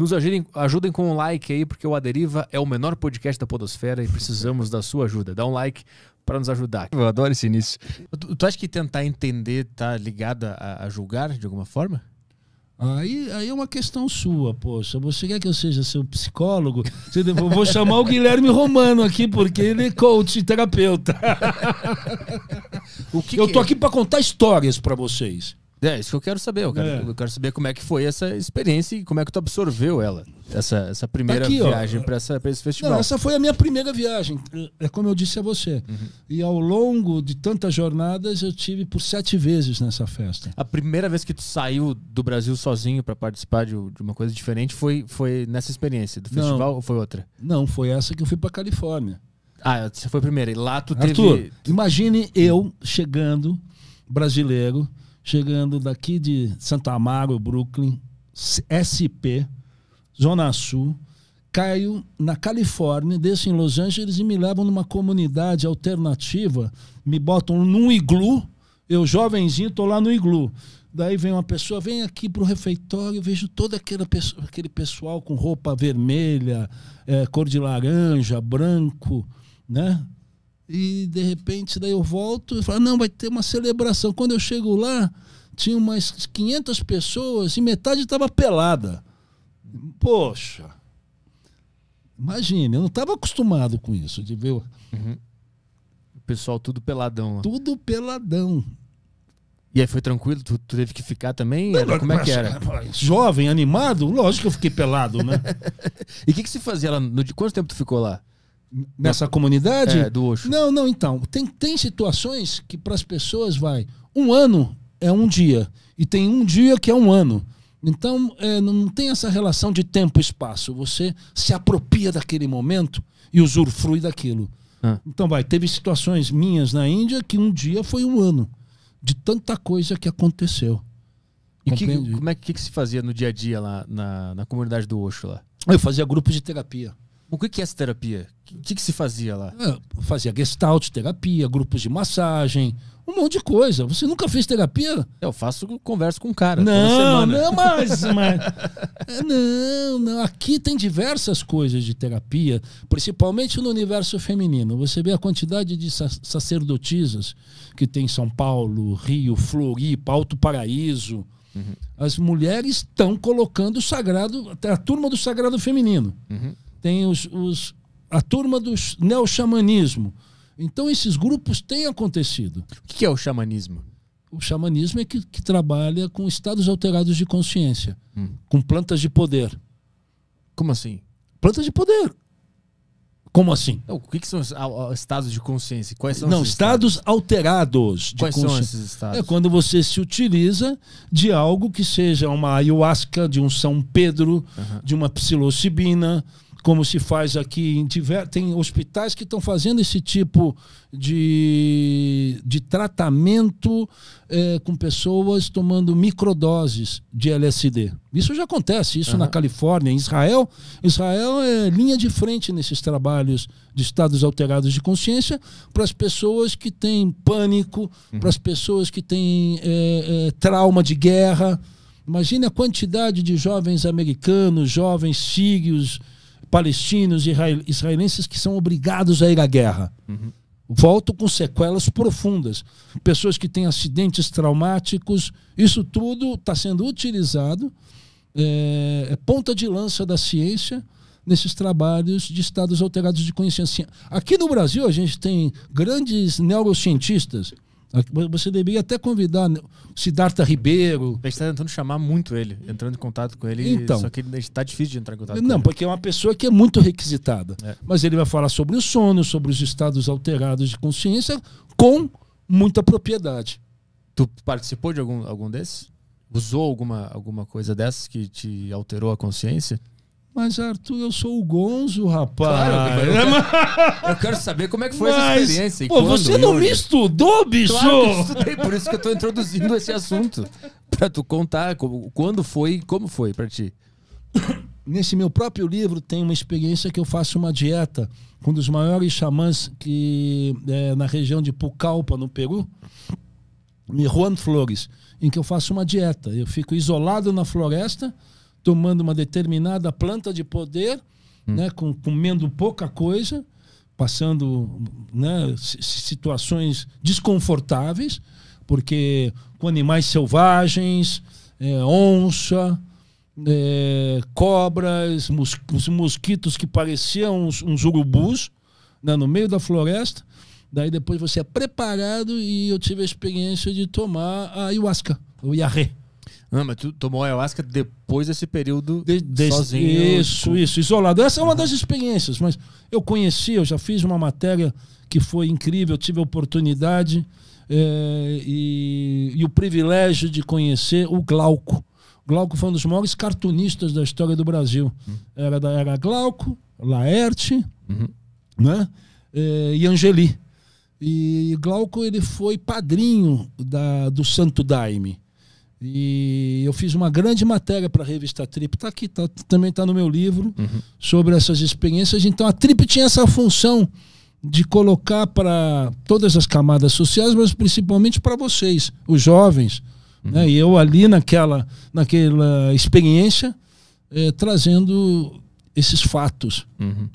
Nos ajudem, ajudem com um like aí, porque o Aderiva é o menor podcast da Podosfera e precisamos da sua ajuda. Dá um like para nos ajudar. Eu adoro esse início. Tu, tu acha que tentar entender tá ligado a, a julgar de alguma forma? Aí, aí é uma questão sua, poxa. Você quer que eu seja seu psicólogo? vou chamar o Guilherme Romano aqui, porque ele é coach e terapeuta. Que eu tô é? aqui para contar histórias para vocês. É, isso que eu quero saber. Eu quero, é. eu quero, saber como é que foi essa experiência e como é que tu absorveu ela, essa, essa primeira Aqui, viagem para esse festival. Não, essa foi a minha primeira viagem, é, é como eu disse a você. Uhum. E ao longo de tantas jornadas, eu tive por sete vezes nessa festa. A primeira vez que tu saiu do Brasil sozinho para participar de, de, uma coisa diferente foi, foi nessa experiência do festival não, ou foi outra? Não, foi essa que eu fui para Califórnia. Ah, você foi primeira. E lá tu Arthur, teve. Imagine eu chegando, brasileiro chegando daqui de Santa Amaro, Brooklyn, SP, Zona Sul. Caio na Califórnia, desço em Los Angeles e me levam numa comunidade alternativa, me botam num iglu, eu jovenzinho tô lá no iglu. Daí vem uma pessoa, vem aqui para o refeitório, vejo todo aquele, aquele pessoal com roupa vermelha, é, cor de laranja, branco, né? e de repente daí eu volto e falo, não, vai ter uma celebração. Quando eu chego lá, tinha umas 500 pessoas e metade estava pelada. Poxa! Imagine, eu não estava acostumado com isso, de ver... Uhum. O pessoal tudo peladão. lá. Tudo peladão. E aí foi tranquilo? Tu, tu teve que ficar também? Não, era, como é que era? Jovem, animado? Lógico que eu fiquei pelado, né? e o que, que se fazia lá? No, quanto tempo tu ficou lá? Nessa comunidade? É, do Oxo. Não, não, então. Tem, tem situações que para as pessoas vai. Um ano é um dia. E tem um dia que é um ano. Então, é, não tem essa relação de tempo e espaço. Você se apropria daquele momento e usufrui daquilo. Ah. Então, vai. Teve situações minhas na Índia que um dia foi um ano. De tanta coisa que aconteceu. E que, como é que, que, se fazia no dia a dia lá na, na comunidade do Oxo lá? Eu fazia grupos de terapia. O que, que é essa terapia? O que, que se fazia lá? Ah, fazia gestalt, terapia, grupos de massagem, um monte de coisa. Você nunca fez terapia? Eu faço converso com um cara. Não, não, mas. mas é, não, não. Aqui tem diversas coisas de terapia, principalmente no universo feminino. Você vê a quantidade de sacerdotisas que tem em São Paulo, Rio, Floripa, Alto Paraíso. Uhum. As mulheres estão colocando o sagrado, a turma do sagrado feminino. Uhum. Tem os, os a turma do neo-xamanismo. Então, esses grupos têm acontecido. O que é o xamanismo? O xamanismo é que, que trabalha com estados alterados de consciência, hum. com plantas de poder. Como assim? Plantas de poder. Como assim? o que, que, são os estados de consciência? Quais são Não, estados, estados, alterados de Quais consciência. Quais são esses estados? É quando você se utiliza de algo que seja uma ayahuasca, de um São Pedro, de uma psilocibina, como se faz aqui em tem hospitais que estão fazendo esse tipo de, de tratamento é, com pessoas tomando microdoses de LSD. Isso já acontece, isso uhum. na Califórnia, em Israel. Israel é linha de frente nesses trabalhos de estados alterados de consciência para as pessoas que têm pânico, uhum. para as pessoas que têm é, é, trauma de guerra. Imagine a quantidade de jovens americanos, jovens sírios, palestinos e israelenses que são obrigados a ir à guerra. Uhum. Voltam com sequelas profundas. Pessoas que têm acidentes traumáticos. Isso tudo está sendo utilizado. É, é ponta de lança da ciência nesses trabalhos de estados alterados de consciência. Aqui no Brasil, a gente tem grandes neurocientistas você deveria até convidar Sidarta Ribeiro. A gente está tentando chamar muito ele, entrando em contato com ele. Então, só que está difícil de entrar em contato não, com ele. Não, porque é uma pessoa que é muito requisitada. É. Mas ele vai falar sobre o sono, sobre os estados alterados de consciência, com muita propriedade. Tu participou de algum, algum desses? Usou alguma, alguma coisa dessas que te alterou a consciência? Mas, Arthur, eu sou o Gonzo, rapaz. Claro, eu, quero, é, eu quero saber como é que foi Mas, essa experiência. Pô, você não me estudou, bicho? Claro que estudei, por isso que eu tô introduzindo esse assunto. Pra tu contar como, quando foi e como foi pra ti. Nesse meu próprio livro tem uma experiência que eu faço uma dieta com um dos maiores xamãs que, é, na região de Pucallpa, no Peru. Juan Flores, em que eu faço uma dieta. Eu fico isolado na floresta, tomando uma determinada planta de poder, hum. né, com, comendo pouca coisa, passando né, situações desconfortáveis, porque com animais selvagens, é, onça, é, cobras, mos, os mosquitos que pareciam uns, uns urubus né, no meio da floresta. Daí depois você é preparado e eu tive a experiência de tomar a ayahuasca, o iarré. Não, mas tu tomou ayahuasca depois desse período de, de, sozinho. Isso, isso, isolado. Essa é uma das experiências, mas eu conheci, eu já fiz uma matéria que foi incrível, tive a oportunidade é, e, e o privilégio de conhecer o Glauco. Glauco foi um dos maiores cartunistas da história do Brasil. Uhum. Era da era Glauco, Laerte uhum. né? É, e Angeli. E Glauco ele foi padrinho da, do Santo Daime. E eu fiz uma grande matéria para a revista Trip, tá aqui, tá, também está no meu livro, uhum. sobre essas experiências. Então a Trip tinha essa função de colocar para todas as camadas sociais, mas principalmente para vocês, os jovens. Uhum. Né? E eu ali naquela, naquela experiência, eh, trazendo esses fatos. Uhum.